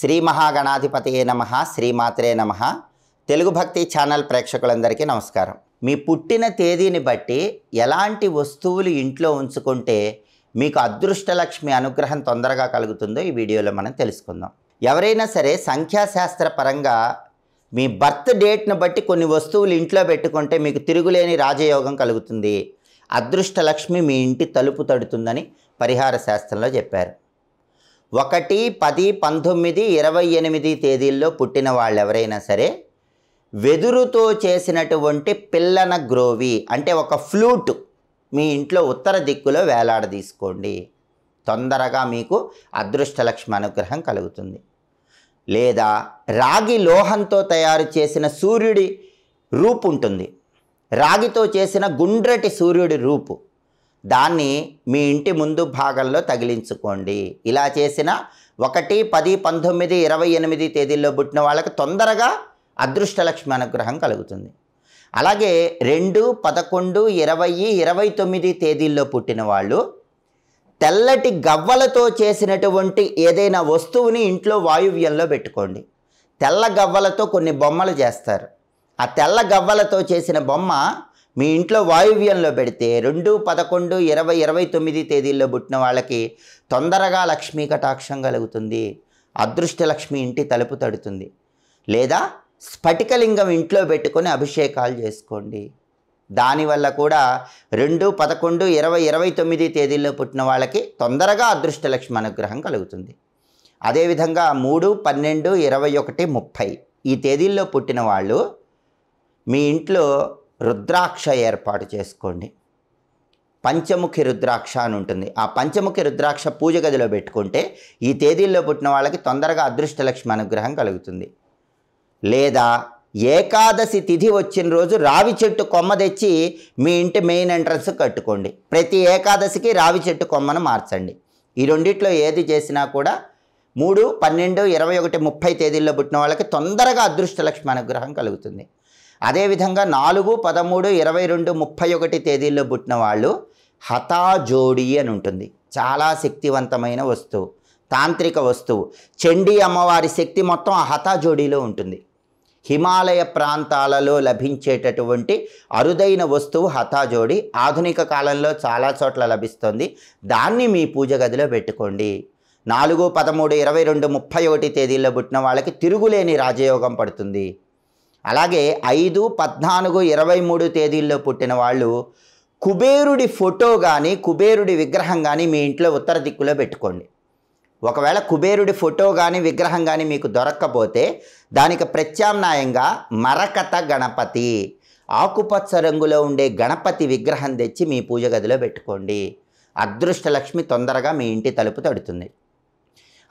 శ్రీ మహాగణాధిపతియే నమ శ్రీమాత్రే నమ తెలుగు భక్తి ఛానల్ ప్రేక్షకులందరికీ నమస్కారం మీ పుట్టిన తేదీని బట్టి ఎలాంటి వస్తువులు ఇంట్లో ఉంచుకుంటే మీకు అదృష్టలక్ష్మి అనుగ్రహం తొందరగా కలుగుతుందో ఈ వీడియోలో మనం తెలుసుకుందాం ఎవరైనా సరే సంఖ్యాశాస్త్ర పరంగా మీ బర్త్ డేట్ను బట్టి కొన్ని వస్తువులు ఇంట్లో పెట్టుకుంటే మీకు తిరుగులేని రాజయోగం కలుగుతుంది అదృష్టలక్ష్మి మీ ఇంటి తలుపు తడుతుందని పరిహార శాస్త్రంలో చెప్పారు ఒకటి పది పంతొమ్మిది ఇరవై ఎనిమిది తేదీల్లో పుట్టిన వాళ్ళు ఎవరైనా సరే వెదురుతో చేసినటువంటి పిల్లన గ్రోవి అంటే ఒక ఫ్లూట్ మీ ఇంట్లో ఉత్తర దిక్కులో వేలాడదీసుకోండి తొందరగా మీకు అదృష్టలక్ష్మి అనుగ్రహం కలుగుతుంది లేదా రాగి లోహంతో తయారు చేసిన సూర్యుడి రూపు ఉంటుంది రాగితో చేసిన గుండ్రటి సూర్యుడి రూపు దాన్ని మీ ఇంటి ముందు భాగంలో తగిలించుకోండి ఇలా చేసిన ఒకటి పది పంతొమ్మిది ఇరవై ఎనిమిది తేదీల్లో పుట్టిన వాళ్ళకి తొందరగా అదృష్టలక్ష్మి అనుగ్రహం కలుగుతుంది అలాగే రెండు పదకొండు ఇరవై ఇరవై తొమ్మిది తేదీల్లో పుట్టిన వాళ్ళు తెల్లటి గవ్వలతో చేసినటువంటి ఏదైనా వస్తువుని ఇంట్లో వాయువ్యంలో పెట్టుకోండి తెల్ల గవ్వలతో కొన్ని బొమ్మలు చేస్తారు ఆ తెల్ల గవ్వలతో చేసిన బొమ్మ మీ ఇంట్లో వాయువ్యంలో పెడితే రెండు పదకొండు ఇరవై ఇరవై తొమ్మిది తేదీల్లో పుట్టిన వాళ్ళకి తొందరగా లక్ష్మీ కటాక్షం కలుగుతుంది అదృష్ట లక్ష్మి ఇంటి తలుపు తడుతుంది లేదా స్ఫటికలింగం ఇంట్లో పెట్టుకొని అభిషేకాలు చేసుకోండి దానివల్ల కూడా రెండు పదకొండు ఇరవై ఇరవై తొమ్మిది తేదీల్లో పుట్టిన వాళ్ళకి తొందరగా అదృష్టలక్ష్మి అనుగ్రహం కలుగుతుంది అదేవిధంగా మూడు పన్నెండు ఇరవై ఒకటి ముప్పై ఈ తేదీల్లో పుట్టిన వాళ్ళు మీ ఇంట్లో రుద్రాక్ష ఏర్పాటు చేసుకోండి పంచముఖి రుద్రాక్ష అని ఉంటుంది ఆ పంచముఖి రుద్రాక్ష పూజ గదిలో పెట్టుకుంటే ఈ తేదీల్లో పుట్టిన వాళ్ళకి తొందరగా అదృష్టలక్ష్మి అనుగ్రహం కలుగుతుంది లేదా ఏకాదశి తిథి వచ్చిన రోజు రావి చెట్టు కొమ్మ తెచ్చి మీ ఇంటి మెయిన్ ఎంట్రన్స్ కట్టుకోండి ప్రతి ఏకాదశికి రావి చెట్టు కొమ్మను మార్చండి ఈ రెండిట్లో ఏది చేసినా కూడా మూడు పన్నెండు ఇరవై ఒకటి ముప్పై తేదీల్లో పుట్టిన వాళ్ళకి తొందరగా అదృష్టలక్ష్మి అనుగ్రహం కలుగుతుంది అదేవిధంగా నాలుగు పదమూడు ఇరవై రెండు ముప్పై ఒకటి తేదీల్లో పుట్టిన వాళ్ళు హతాజోడి అని ఉంటుంది చాలా శక్తివంతమైన వస్తువు తాంత్రిక వస్తువు చండీ అమ్మవారి శక్తి మొత్తం ఆ హతాజోడిలో ఉంటుంది హిమాలయ ప్రాంతాలలో లభించేటటువంటి అరుదైన వస్తువు హతాజోడి ఆధునిక కాలంలో చాలా చోట్ల లభిస్తుంది దాన్ని మీ పూజ గదిలో పెట్టుకోండి నాలుగు పదమూడు ఇరవై రెండు ముప్పై ఒకటి తేదీల్లో పుట్టిన వాళ్ళకి తిరుగులేని రాజయోగం పడుతుంది అలాగే ఐదు పద్నాలుగు ఇరవై మూడు తేదీల్లో పుట్టిన వాళ్ళు కుబేరుడి ఫోటో కానీ కుబేరుడి విగ్రహం కానీ మీ ఇంట్లో ఉత్తర దిక్కులో పెట్టుకోండి ఒకవేళ కుబేరుడి ఫోటో కానీ విగ్రహం కానీ మీకు దొరక్కపోతే దానికి ప్రత్యామ్నాయంగా మరకత గణపతి ఆకుపచ్చ రంగులో ఉండే గణపతి విగ్రహం తెచ్చి మీ పూజ గదిలో పెట్టుకోండి అదృష్టలక్ష్మి తొందరగా మీ ఇంటి తలుపు తడుతుంది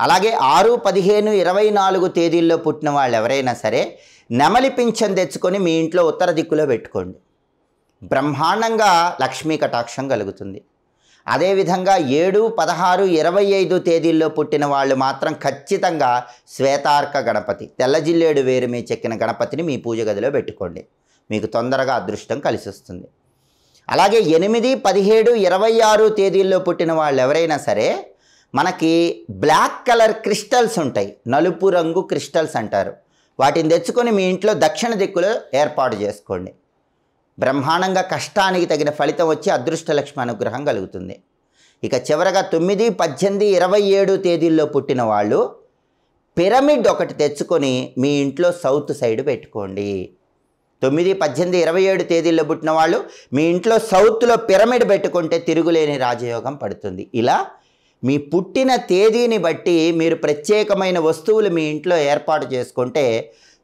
అలాగే ఆరు పదిహేను ఇరవై నాలుగు తేదీల్లో పుట్టిన వాళ్ళు ఎవరైనా సరే నెమలి పింఛన్ తెచ్చుకొని మీ ఇంట్లో ఉత్తర దిక్కులో పెట్టుకోండి బ్రహ్మాండంగా లక్ష్మీ కటాక్షం కలుగుతుంది అదేవిధంగా ఏడు పదహారు ఇరవై ఐదు తేదీల్లో పుట్టిన వాళ్ళు మాత్రం ఖచ్చితంగా శ్వేతార్క గణపతి తెల్లజిల్లేడు వేరు మీ చెక్కిన గణపతిని మీ పూజ గదిలో పెట్టుకోండి మీకు తొందరగా అదృష్టం కలిసి వస్తుంది అలాగే ఎనిమిది పదిహేడు ఇరవై ఆరు తేదీల్లో పుట్టిన వాళ్ళు ఎవరైనా సరే మనకి బ్లాక్ కలర్ క్రిస్టల్స్ ఉంటాయి నలుపు రంగు క్రిస్టల్స్ అంటారు వాటిని తెచ్చుకొని మీ ఇంట్లో దక్షిణ దిక్కులో ఏర్పాటు చేసుకోండి బ్రహ్మాండంగా కష్టానికి తగిన ఫలితం వచ్చి అదృష్ట లక్ష్మి అనుగ్రహం కలుగుతుంది ఇక చివరగా తొమ్మిది పద్దెనిమిది ఇరవై ఏడు తేదీల్లో పుట్టిన వాళ్ళు పిరమిడ్ ఒకటి తెచ్చుకొని మీ ఇంట్లో సౌత్ సైడ్ పెట్టుకోండి తొమ్మిది పద్దెనిమిది ఇరవై ఏడు తేదీల్లో పుట్టిన వాళ్ళు మీ ఇంట్లో సౌత్లో పిరమిడ్ పెట్టుకుంటే తిరుగులేని రాజయోగం పడుతుంది ఇలా మీ పుట్టిన తేదీని బట్టి మీరు ప్రత్యేకమైన వస్తువులు మీ ఇంట్లో ఏర్పాటు చేసుకుంటే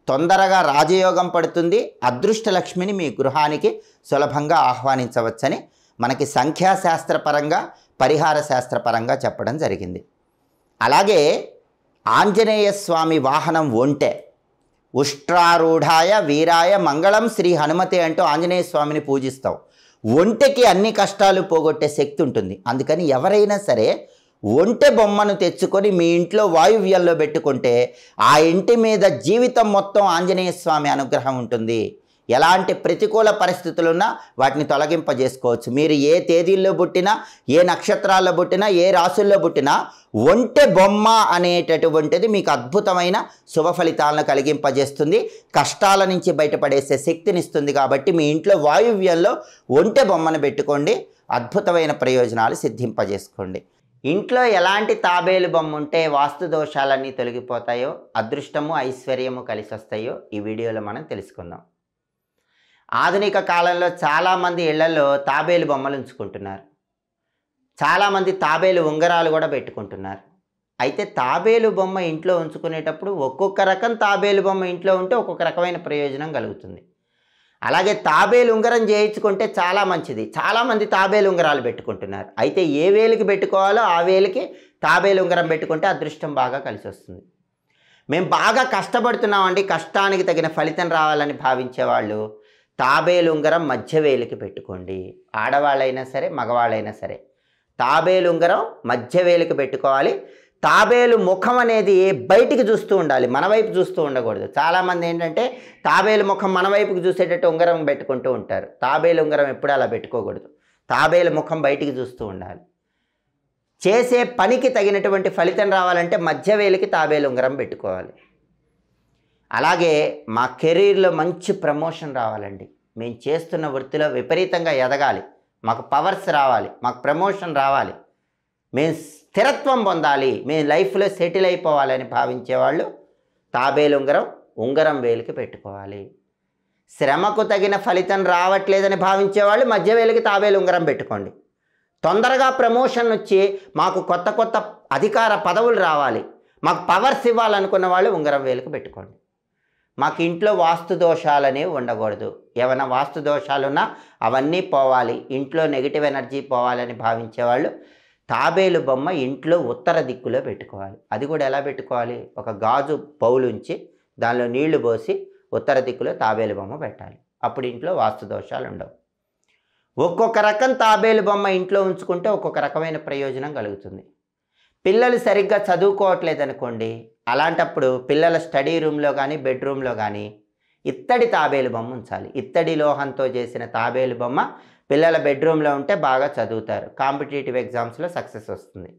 తొందరగా రాజయోగం పడుతుంది అదృష్ట లక్ష్మిని మీ గృహానికి సులభంగా ఆహ్వానించవచ్చని మనకి సంఖ్యాశాస్త్రపరంగా పరిహార శాస్త్రపరంగా చెప్పడం జరిగింది అలాగే ఆంజనేయ స్వామి వాహనం ఒంటే ఉష్ట్రారూఢాయ వీరాయ మంగళం శ్రీ హనుమతే అంటూ ఆంజనేయ స్వామిని పూజిస్తావు ఒంటెకి అన్ని కష్టాలు పోగొట్టే శక్తి ఉంటుంది అందుకని ఎవరైనా సరే ఒంటె బొమ్మను తెచ్చుకొని మీ ఇంట్లో వాయువ్యంలో పెట్టుకుంటే ఆ ఇంటి మీద జీవితం మొత్తం ఆంజనేయ స్వామి అనుగ్రహం ఉంటుంది ఎలాంటి ప్రతికూల పరిస్థితులున్నా వాటిని తొలగింపజేసుకోవచ్చు మీరు ఏ తేదీల్లో పుట్టినా ఏ నక్షత్రాల్లో పుట్టినా ఏ రాసుల్లో పుట్టినా ఒంటె బొమ్మ అనేటటువంటిది మీకు అద్భుతమైన శుభ ఫలితాలను కలిగింపజేస్తుంది కష్టాల నుంచి బయటపడేసే శక్తినిస్తుంది కాబట్టి మీ ఇంట్లో వాయువ్యంలో ఒంటె బొమ్మను పెట్టుకోండి అద్భుతమైన ప్రయోజనాలు సిద్ధింపజేసుకోండి ఇంట్లో ఎలాంటి తాబేలు బొమ్మ ఉంటే వాస్తు దోషాలన్నీ తొలగిపోతాయో అదృష్టము ఐశ్వర్యము కలిసి వస్తాయో ఈ వీడియోలో మనం తెలుసుకుందాం ఆధునిక కాలంలో చాలామంది ఇళ్లలో తాబేలు బొమ్మలు ఉంచుకుంటున్నారు చాలామంది తాబేలు ఉంగరాలు కూడా పెట్టుకుంటున్నారు అయితే తాబేలు బొమ్మ ఇంట్లో ఉంచుకునేటప్పుడు ఒక్కొక్క రకం తాబేలు బొమ్మ ఇంట్లో ఉంటే ఒక్కొక్క రకమైన ప్రయోజనం కలుగుతుంది అలాగే తాబేలు ఉంగరం చేయించుకుంటే చాలా మంచిది చాలామంది తాబేలు ఉంగరాలు పెట్టుకుంటున్నారు అయితే ఏ వేలుకి పెట్టుకోవాలో ఆ వేలుకి తాబేలు ఉంగరం పెట్టుకుంటే అదృష్టం బాగా కలిసి వస్తుంది మేము బాగా కష్టపడుతున్నామండి కష్టానికి తగిన ఫలితం రావాలని భావించేవాళ్ళు తాబేలు ఉంగరం మధ్య వేలికి పెట్టుకోండి ఆడవాళ్ళైనా సరే మగవాళ్ళైనా సరే తాబేలు ఉంగరం మధ్య వేలికి పెట్టుకోవాలి తాబేలు ముఖం అనేది బయటికి చూస్తూ ఉండాలి మన వైపు చూస్తూ ఉండకూడదు చాలామంది ఏంటంటే తాబేలు ముఖం మన వైపుకి చూసేటట్టు ఉంగరం పెట్టుకుంటూ ఉంటారు తాబేలు ఉంగరం ఎప్పుడు అలా పెట్టుకోకూడదు తాబేలు ముఖం బయటికి చూస్తూ ఉండాలి చేసే పనికి తగినటువంటి ఫలితం రావాలంటే మధ్య వేలికి తాబేలు ఉంగరం పెట్టుకోవాలి అలాగే మా కెరీర్లో మంచి ప్రమోషన్ రావాలండి మేము చేస్తున్న వృత్తిలో విపరీతంగా ఎదగాలి మాకు పవర్స్ రావాలి మాకు ప్రమోషన్ రావాలి మేము స్థిరత్వం పొందాలి మేము లైఫ్లో సెటిల్ అయిపోవాలని భావించేవాళ్ళు తాబేలు ఉంగరం ఉంగరం వేలికి పెట్టుకోవాలి శ్రమకు తగిన ఫలితం రావట్లేదని భావించేవాళ్ళు మధ్య వేలికి తాబేలు ఉంగరం పెట్టుకోండి తొందరగా ప్రమోషన్ వచ్చి మాకు కొత్త కొత్త అధికార పదవులు రావాలి మాకు పవర్స్ ఇవ్వాలనుకున్న వాళ్ళు ఉంగరం వేలికి పెట్టుకోండి మాకు ఇంట్లో వాస్తు దోషాలనేవి ఉండకూడదు ఏమైనా వాస్తు దోషాలున్నా అవన్నీ పోవాలి ఇంట్లో నెగిటివ్ ఎనర్జీ పోవాలని భావించేవాళ్ళు తాబేలు బొమ్మ ఇంట్లో ఉత్తర దిక్కులో పెట్టుకోవాలి అది కూడా ఎలా పెట్టుకోవాలి ఒక గాజు బౌలు ఉంచి దానిలో నీళ్లు పోసి ఉత్తర దిక్కులో తాబేలు బొమ్మ పెట్టాలి అప్పుడు ఇంట్లో వాస్తు దోషాలు ఉండవు ఒక్కొక్క రకం తాబేలు బొమ్మ ఇంట్లో ఉంచుకుంటే ఒక్కొక్క రకమైన ప్రయోజనం కలుగుతుంది పిల్లలు సరిగ్గా చదువుకోవట్లేదు అనుకోండి అలాంటప్పుడు పిల్లల స్టడీ రూమ్లో కానీ బెడ్రూమ్లో కానీ ఇత్తడి తాబేలు బొమ్మ ఉంచాలి ఇత్తడి లోహంతో చేసిన తాబేలు బొమ్మ పిల్లల బెడ్రూమ్లో ఉంటే బాగా చదువుతారు కాంపిటేటివ్ ఎగ్జామ్స్లో సక్సెస్ వస్తుంది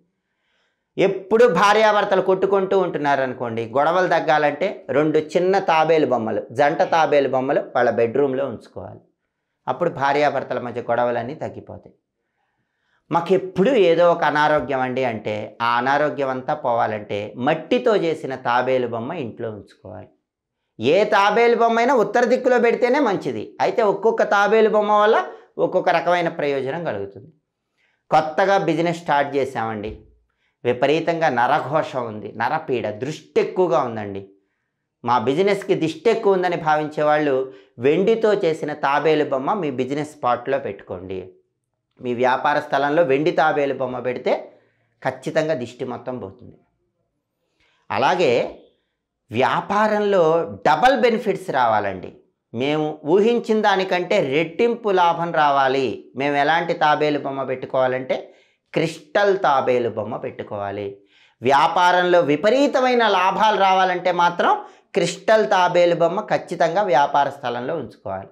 ఎప్పుడు భార్యాభర్తలు కొట్టుకుంటూ ఉంటున్నారు అనుకోండి గొడవలు తగ్గాలంటే రెండు చిన్న తాబేలు బొమ్మలు జంట తాబేలు బొమ్మలు వాళ్ళ బెడ్రూమ్లో ఉంచుకోవాలి అప్పుడు భార్యాభర్తల మధ్య గొడవలన్నీ తగ్గిపోతాయి మాకు ఎప్పుడు ఏదో ఒక అనారోగ్యం అండి అంటే ఆ అనారోగ్యం అంతా పోవాలంటే మట్టితో చేసిన తాబేలు బొమ్మ ఇంట్లో ఉంచుకోవాలి ఏ తాబేలు బొమ్మ అయినా ఉత్తర దిక్కులో పెడితేనే మంచిది అయితే ఒక్కొక్క తాబేలు బొమ్మ వల్ల ఒక్కొక్క రకమైన ప్రయోజనం కలుగుతుంది కొత్తగా బిజినెస్ స్టార్ట్ చేసామండి విపరీతంగా నరఘోషం ఉంది నరపీడ దృష్టి ఎక్కువగా ఉందండి మా బిజినెస్కి దిష్టి ఎక్కువ ఉందని భావించే వాళ్ళు వెండితో చేసిన తాబేలు బొమ్మ మీ బిజినెస్ స్పాట్లో పెట్టుకోండి మీ వ్యాపార స్థలంలో వెండి తాబేలు బొమ్మ పెడితే ఖచ్చితంగా దిష్టి మొత్తం పోతుంది అలాగే వ్యాపారంలో డబల్ బెనిఫిట్స్ రావాలండి మేము ఊహించిన దానికంటే రెట్టింపు లాభం రావాలి మేము ఎలాంటి తాబేలు బొమ్మ పెట్టుకోవాలంటే క్రిస్టల్ తాబేలు బొమ్మ పెట్టుకోవాలి వ్యాపారంలో విపరీతమైన లాభాలు రావాలంటే మాత్రం క్రిస్టల్ తాబేలు బొమ్మ ఖచ్చితంగా వ్యాపార స్థలంలో ఉంచుకోవాలి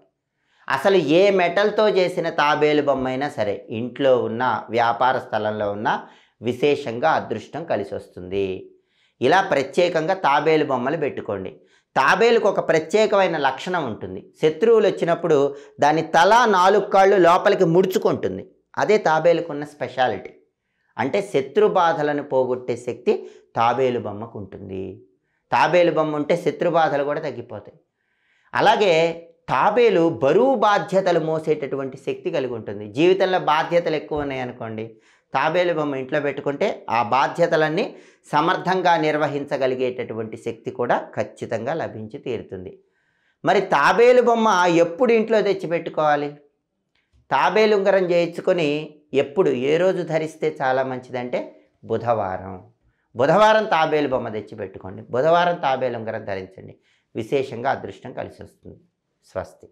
అసలు ఏ మెటల్తో చేసిన తాబేలు బొమ్మ అయినా సరే ఇంట్లో ఉన్న వ్యాపార స్థలంలో ఉన్న విశేషంగా అదృష్టం కలిసి వస్తుంది ఇలా ప్రత్యేకంగా తాబేలు బొమ్మలు పెట్టుకోండి తాబేలుకు ఒక ప్రత్యేకమైన లక్షణం ఉంటుంది శత్రువులు వచ్చినప్పుడు దాని తల నాలుగు కాళ్ళు లోపలికి ముడుచుకుంటుంది అదే తాబేలుకున్న స్పెషాలిటీ అంటే శత్రు బాధలను పోగొట్టే శక్తి తాబేలు బొమ్మకు ఉంటుంది తాబేలు బొమ్మ ఉంటే శత్రు బాధలు కూడా తగ్గిపోతాయి అలాగే తాబేలు బరువు బాధ్యతలు మోసేటటువంటి శక్తి కలిగి ఉంటుంది జీవితంలో బాధ్యతలు ఎక్కువ ఉన్నాయనుకోండి తాబేలు బొమ్మ ఇంట్లో పెట్టుకుంటే ఆ బాధ్యతలన్నీ సమర్థంగా నిర్వహించగలిగేటటువంటి శక్తి కూడా ఖచ్చితంగా లభించి తీరుతుంది మరి తాబేలు బొమ్మ ఎప్పుడు ఇంట్లో తెచ్చిపెట్టుకోవాలి తాబేలు ఉంగరం చేయించుకొని ఎప్పుడు ఏ రోజు ధరిస్తే చాలా మంచిదంటే బుధవారం బుధవారం తాబేలు బొమ్మ తెచ్చిపెట్టుకోండి బుధవారం తాబేలు ఉంగరం ధరించండి విశేషంగా అదృష్టం కలిసి వస్తుంది స్వస్తి